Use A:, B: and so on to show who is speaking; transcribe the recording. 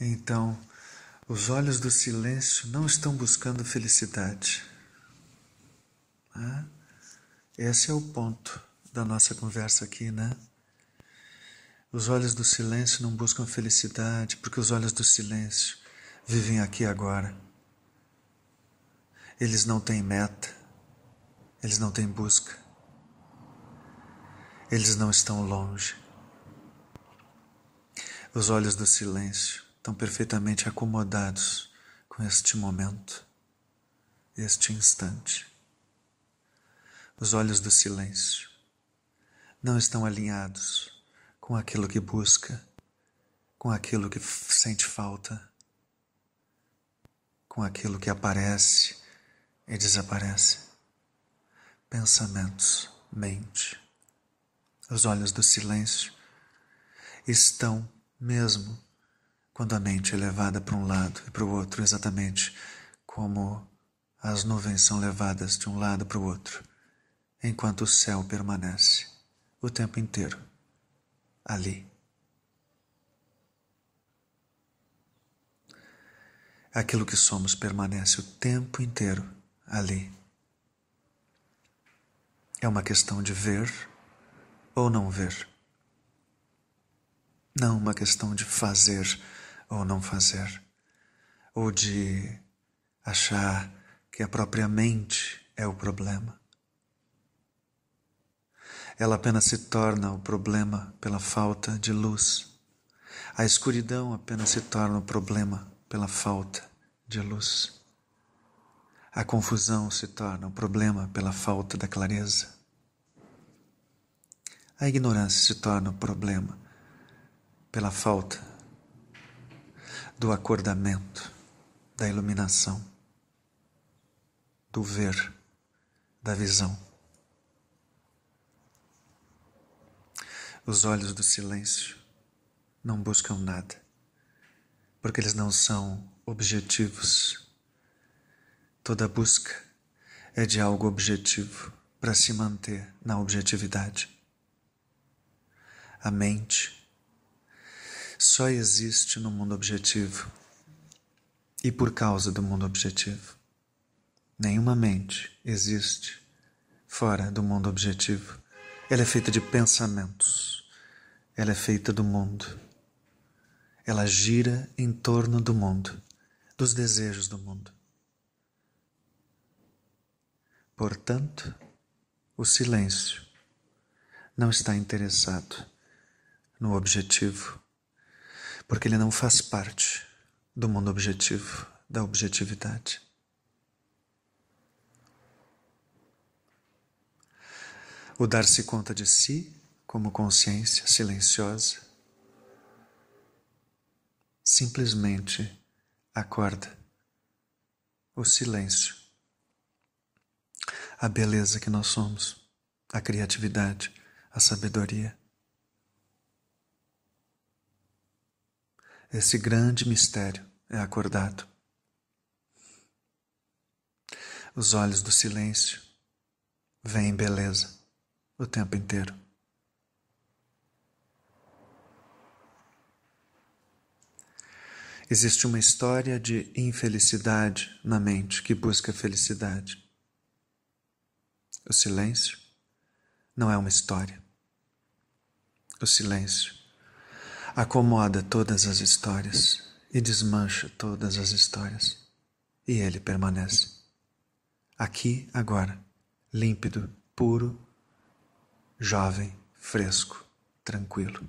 A: Então, os olhos do silêncio não estão buscando felicidade. Ah, esse é o ponto da nossa conversa aqui, né? Os olhos do silêncio não buscam felicidade, porque os olhos do silêncio vivem aqui agora. Eles não têm meta, eles não têm busca, eles não estão longe. Os olhos do silêncio tão perfeitamente acomodados com este momento, este instante. Os olhos do silêncio não estão alinhados com aquilo que busca, com aquilo que sente falta, com aquilo que aparece e desaparece. Pensamentos, mente. Os olhos do silêncio estão mesmo quando a mente é levada para um lado e para o outro, exatamente como as nuvens são levadas de um lado para o outro, enquanto o céu permanece o tempo inteiro ali. Aquilo que somos permanece o tempo inteiro ali. É uma questão de ver ou não ver. Não uma questão de fazer ou não fazer, ou de achar que a própria mente é o problema. Ela apenas se torna o problema pela falta de luz. A escuridão apenas se torna o problema pela falta de luz. A confusão se torna o problema pela falta da clareza. A ignorância se torna o problema pela falta do acordamento, da iluminação, do ver, da visão. Os olhos do silêncio não buscam nada, porque eles não são objetivos. Toda busca é de algo objetivo para se manter na objetividade. A mente só existe no mundo objetivo e por causa do mundo objetivo. Nenhuma mente existe fora do mundo objetivo. Ela é feita de pensamentos, ela é feita do mundo. Ela gira em torno do mundo, dos desejos do mundo. Portanto, o silêncio não está interessado no objetivo porque ele não faz parte do mundo objetivo, da objetividade. O dar-se conta de si como consciência silenciosa simplesmente acorda o silêncio, a beleza que nós somos, a criatividade, a sabedoria. esse grande mistério é acordado. Os olhos do silêncio veem beleza o tempo inteiro. Existe uma história de infelicidade na mente que busca felicidade. O silêncio não é uma história. O silêncio acomoda todas as histórias e desmancha todas as histórias. E ele permanece. Aqui, agora, límpido, puro, jovem, fresco, tranquilo.